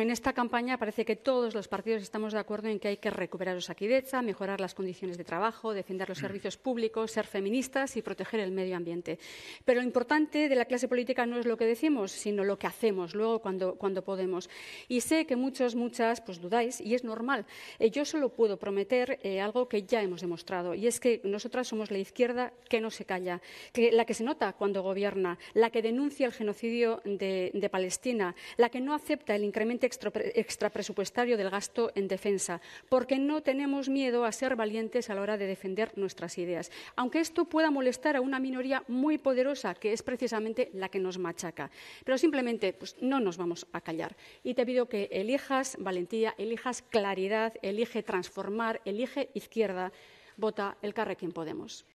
En esta campaña parece que todos los partidos estamos de acuerdo en que hay que recuperar Osakidecha, mejorar las condiciones de trabajo, defender los mm. servicios públicos, ser feministas y proteger el medio ambiente. Pero lo importante de la clase política no es lo que decimos, sino lo que hacemos luego cuando, podemos. Y sé que muchos, muchas, pues dudáis y es normal. Eh, yo solo puedo prometer eh, algo que ya hemos demostrado y es que nosotras somos la izquierda que no se calla, que, la que se nota cuando gobierna, la que denuncia el genocidio de Palestina, la que no acepta el incremento extra presupuestario del gasto en defensa, porque no tenemos miedo a ser valientes a la hora de defender nuestras ideas, aunque esto pueda molestar a una minoría muy poderosa, que es precisamente la que nos machaca. Pero simplemente pues, no nos vamos a callar. Y te pido que elijas valentía, elijas claridad, elige transformar, elige izquierda, vota el Carrequín Podemos.